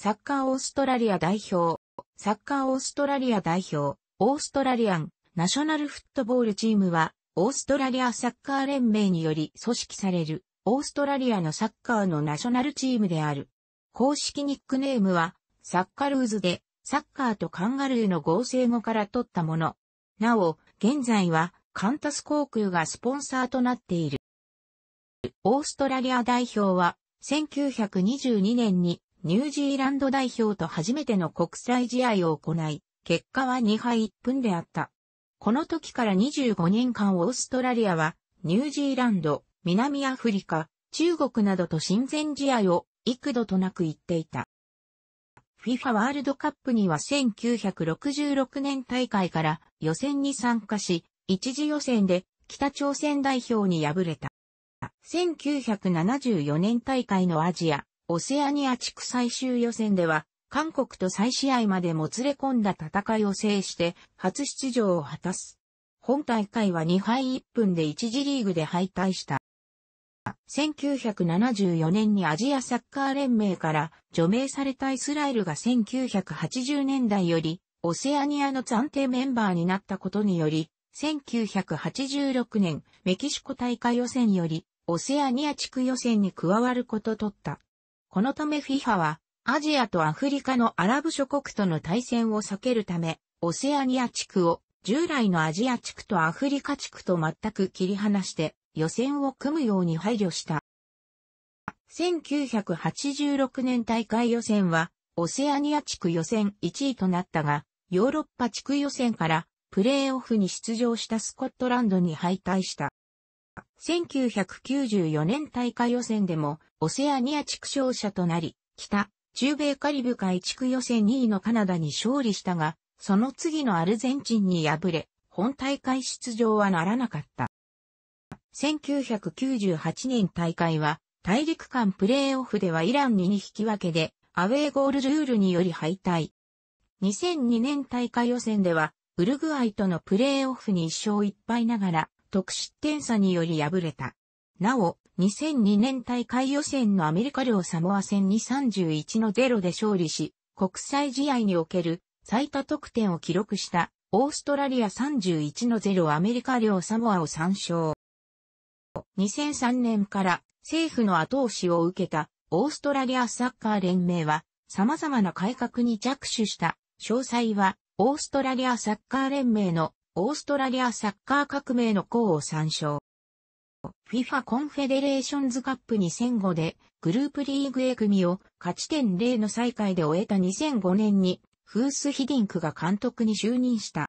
サッカーオーストラリア代表、サッカーオーストラリア代表、オーストラリアン、ナショナルフットボールチームは、オーストラリアサッカー連盟により組織される、オーストラリアのサッカーのナショナルチームである。公式ニックネームは、サッカルーズで、サッカーとカンガルーの合成語から取ったもの。なお、現在は、カンタス航空がスポンサーとなっている。オーストラリア代表は、1922年にニュージーランド代表と初めての国際試合を行い、結果は2敗1分であった。この時から25年間オーストラリアは、ニュージーランド、南アフリカ、中国などと親善試合を幾度となく行っていた。FIFA ワールドカップには1966年大会から予選に参加し、一次予選で北朝鮮代表に敗れた。1974年大会のアジアオセアニア地区最終予選では、韓国と再試合までもつれ込んだ戦いを制して、初出場を果たす。本大会は2敗1分で1次リーグで敗退した。1974年にアジアサッカー連盟から除名されたイスラエルが1980年代よりオセアニアの暫定メンバーになったことにより、1986年メキシコ大会予選よりオセアニア地区予選に加わることとった。このため FIFA は、アジアとアフリカのアラブ諸国との対戦を避けるため、オセアニア地区を従来のアジア地区とアフリカ地区と全く切り離して予選を組むように配慮した。1986年大会予選はオセアニア地区予選1位となったが、ヨーロッパ地区予選からプレーオフに出場したスコットランドに敗退した。1994年大会予選でもオセアニア地区勝者となり、北、中米カリブ海地区予選2位のカナダに勝利したが、その次のアルゼンチンに敗れ、本大会出場はならなかった。1998年大会は、大陸間プレーオフではイランに引き分けで、アウェーゴールルールにより敗退。2002年大会予選では、ウルグアイとのプレーオフに1勝1敗ながら、得失点差により敗れた。なお、2002年大会予選のアメリカ領サモア戦に31の0で勝利し、国際試合における最多得点を記録したオーストラリア31の0アメリカ領サモアを参照。2003年から政府の後押しを受けたオーストラリアサッカー連盟は様々な改革に着手した詳細はオーストラリアサッカー連盟のオーストラリアサッカー革命の功を参照。FIFA コンフェデレーションズカップ2005でグループリーグ A 組を勝ち点0の再開で終えた2005年にフース・ヒディンクが監督に就任した。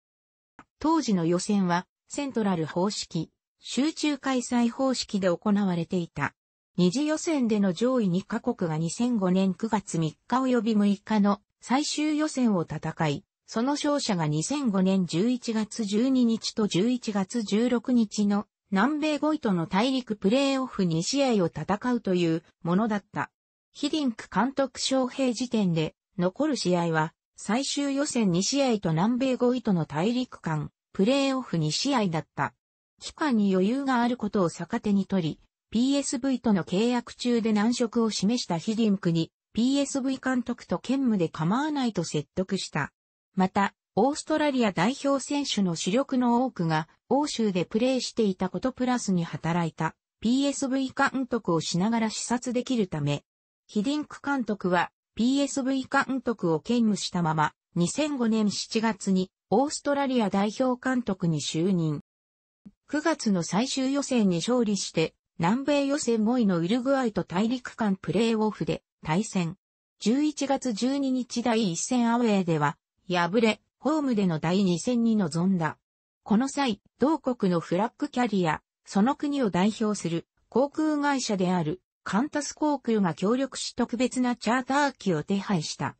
当時の予選はセントラル方式、集中開催方式で行われていた。二次予選での上位2カ国が2005年9月3日及び6日の最終予選を戦い、その勝者が2005年11月12日と11月16日の南米5位との大陸プレーオフ2試合を戦うというものだった。ヒディンク監督招聘時点で残る試合は最終予選2試合と南米5位との大陸間プレーオフ2試合だった。期間に余裕があることを逆手に取り、PSV との契約中で難色を示したヒディンクに PSV 監督と兼務で構わないと説得した。また、オーストラリア代表選手の主力の多くが、欧州でプレーしていたことプラスに働いた PSV 監督をしながら視察できるため、ヒディンク監督は PSV 監督を兼務したまま、2005年7月にオーストラリア代表監督に就任。9月の最終予選に勝利して、南米予選5位のウルグアイと大陸間プレーオフで対戦。11月12日第1戦アウェーでは、敗れ、ホームでの第2戦に臨んだ。この際、同国のフラッグキャリア、その国を代表する航空会社であるカンタス航空が協力し特別なチャーター機を手配した。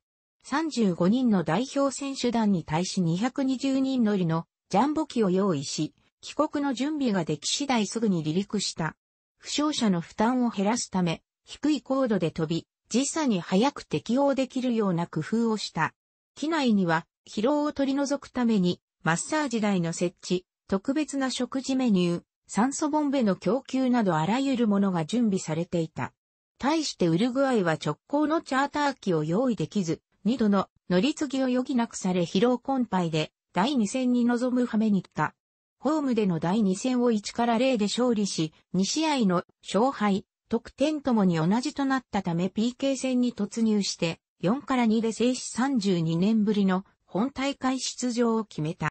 35人の代表選手団に対し220人乗りのジャンボ機を用意し、帰国の準備ができ次第すぐに離陸した。負傷者の負担を減らすため、低い高度で飛び、時差に早く適応できるような工夫をした。機内には疲労を取り除くために、マッサージ台の設置、特別な食事メニュー、酸素ボンベの供給などあらゆるものが準備されていた。対してウルグアイは直行のチャーター機を用意できず、2度の乗り継ぎを余儀なくされ疲労困憊で第2戦に臨むはめにった。ホームでの第2戦を1から0で勝利し、2試合の勝敗、得点ともに同じとなったため PK 戦に突入して、4から2で静止32年ぶりの本大会出場を決めた。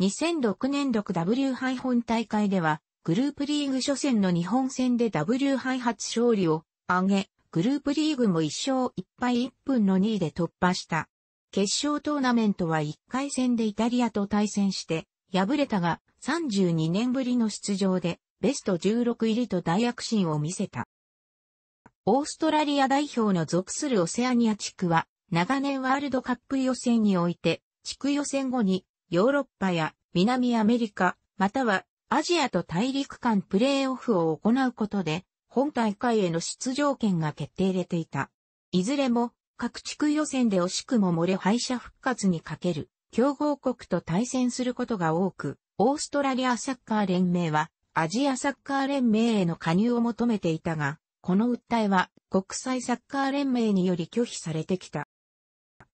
2006年 6W 杯本大会では、グループリーグ初戦の日本戦で W 杯初勝利を挙げ、グループリーグも1勝1敗1分の2位で突破した。決勝トーナメントは1回戦でイタリアと対戦して、敗れたが32年ぶりの出場でベスト16入りと大躍進を見せた。オーストラリア代表の属するオセアニア地区は、長年ワールドカップ予選において、地区予選後に、ヨーロッパや南アメリカ、またはアジアと大陸間プレーオフを行うことで、本大会への出場権が決定れていた。いずれも、各地区予選で惜しくも漏れ敗者復活にかける、強豪国と対戦することが多く、オーストラリアサッカー連盟は、アジアサッカー連盟への加入を求めていたが、この訴えは国際サッカー連盟により拒否されてきた。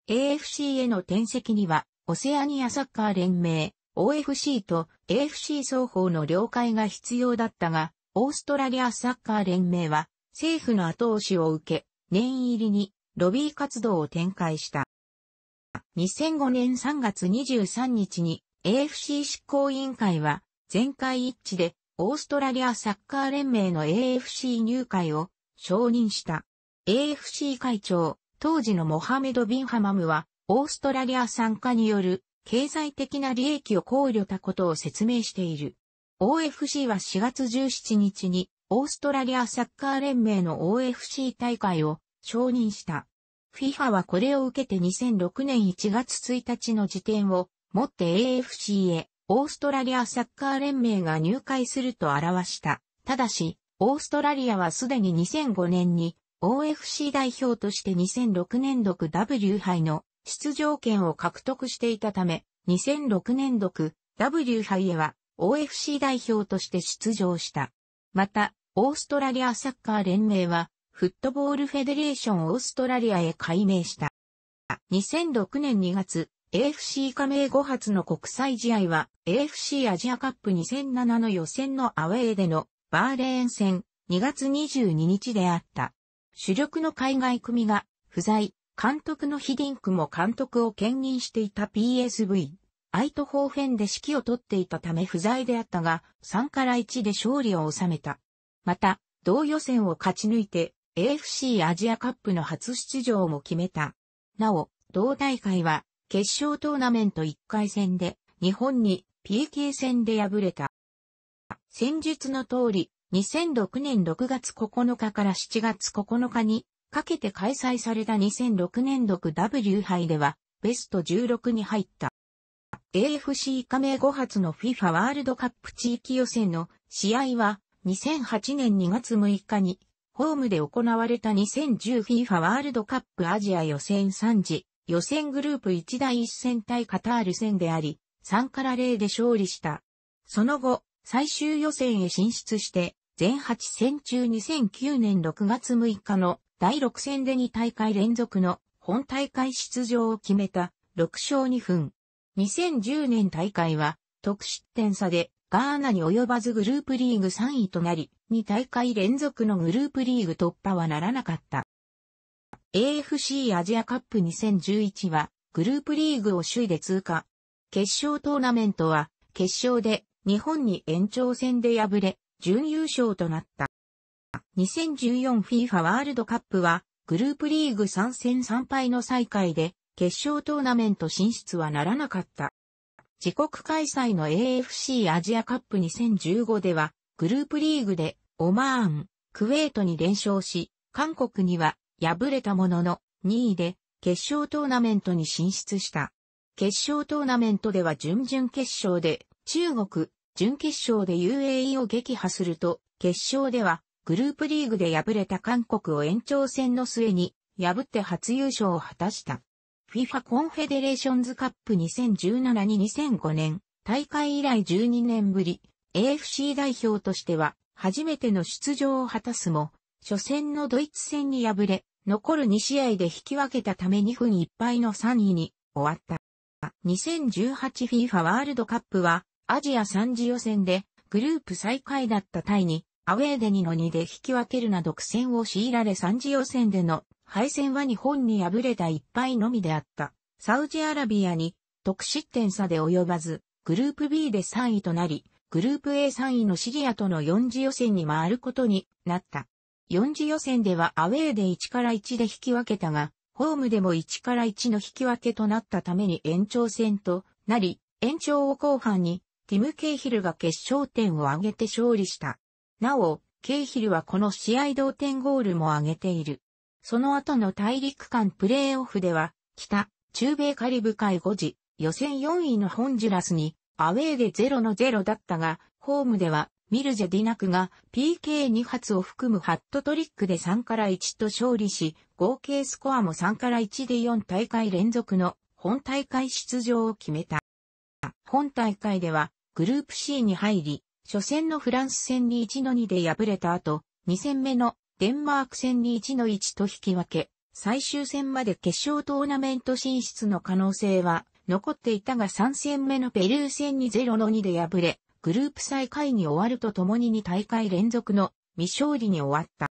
AFC への転籍には、オセアニアサッカー連盟、OFC と AFC 双方の了解が必要だったが、オーストラリアサッカー連盟は、政府の後押しを受け、念入りにロビー活動を展開した。2005年3月23日に AFC 執行委員会は全会一致でオーストラリアサッカー連盟の AFC 入会を承認した。AFC 会長、当時のモハメド・ビンハマムは、オーストラリア参加による経済的な利益を考慮たことを説明している。OFC は4月17日に、オーストラリアサッカー連盟の OFC 大会を承認した。FIFA はこれを受けて2006年1月1日の時点をもって AFC へオーストラリアサッカー連盟が入会すると表した。ただし、オーストラリアはすでに2005年に OFC 代表として2006年度 W 杯の出場権を獲得していたため、2006年度 W 杯へは OFC 代表として出場した。また、オーストラリアサッカー連盟は、フットボールフェデレーションオーストラリアへ改名した。2006年2月、AFC 加盟5発の国際試合は AFC アジアカップ2007の予選のアウェーでのバーレーン戦2月22日であった。主力の海外組が不在、監督のヒディンクも監督を兼任していた PSV、アイトホーフェンで指揮を取っていたため不在であったが、3から1で勝利を収めた。また、同予選を勝ち抜いて、AFC アジアカップの初出場も決めた。なお、同大会は決勝トーナメント1回戦で日本に PK 戦で敗れた。戦術の通り、2006年6月9日から7月9日にかけて開催された2006年 6W 杯ではベスト16に入った。AFC 加盟5発の FIFA ワールドカップ地域予選の試合は2008年2月6日にホームで行われた 2010FIFA ワールドカップアジア予選3時予選グループ1第1戦対カタール戦であり、3から0で勝利した。その後、最終予選へ進出して、全8戦中2009年6月6日の第6戦で2大会連続の本大会出場を決めた6勝2分。2010年大会は得失点差でガーナに及ばずグループリーグ3位となり、2大会連続のグループリーグ突破はならなかった。AFC アジアカップ2011はグループリーグを首位で通過。決勝トーナメントは決勝で日本に延長戦で敗れ、準優勝となった。2014FIFA ワールドカップはグループリーグ3戦3敗の再開で決勝トーナメント進出はならなかった。自国開催の AFC アジアカップ2015ではグループリーグでオマーン、クウェートに連勝し、韓国には敗れたものの2位で決勝トーナメントに進出した。決勝トーナメントでは準々決勝で中国、準決勝で UAE を撃破すると、決勝ではグループリーグで敗れた韓国を延長戦の末に破って初優勝を果たした。FIFA コンフェデレーションズカップ2017に2005年、大会以来12年ぶり、AFC 代表としては初めての出場を果たすも、初戦のドイツ戦に敗れ、残る2試合で引き分けたため2分1敗の3位に終わった。2018FIFA ワールドカップはアジア3次予選でグループ最下位だったタイにアウェーで2の2で引き分けるなど苦戦を強いられ3次予選での敗戦は日本に敗れた1敗のみであった。サウジアラビアに得失点差で及ばず、グループ B で3位となり、グループ A3 位のシリアとの4次予選に回ることになった。4次予選ではアウェーで1から1で引き分けたが、ホームでも1から1の引き分けとなったために延長戦となり、延長を後半に、ティム・ケイヒルが決勝点を挙げて勝利した。なお、ケイヒルはこの試合同点ゴールも挙げている。その後の大陸間プレーオフでは、北、中米カリブ海5時、予選4位のホンジュラスに、アウェーで0の0だったが、ホームではミルジェディナクが PK2 発を含むハットトリックで3から1と勝利し、合計スコアも3から1で4大会連続の本大会出場を決めた。本大会ではグループ C に入り、初戦のフランス戦に1の2で敗れた後、2戦目のデンマーク戦に1の1と引き分け、最終戦まで決勝トーナメント進出の可能性は残っていたが3戦目のペルー戦に0の2で敗れ、グループ再開に終わるとともに2大会連続の未勝利に終わった。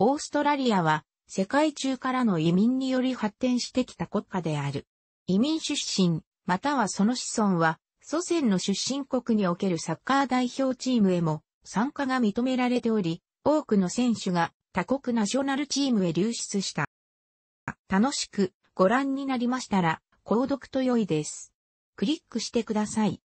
オーストラリアは世界中からの移民により発展してきた国家である。移民出身、またはその子孫は祖先の出身国におけるサッカー代表チームへも参加が認められており、多くの選手が他国ナショナルチームへ流出した。楽しくご覧になりましたら、購読と良いです。クリックしてください。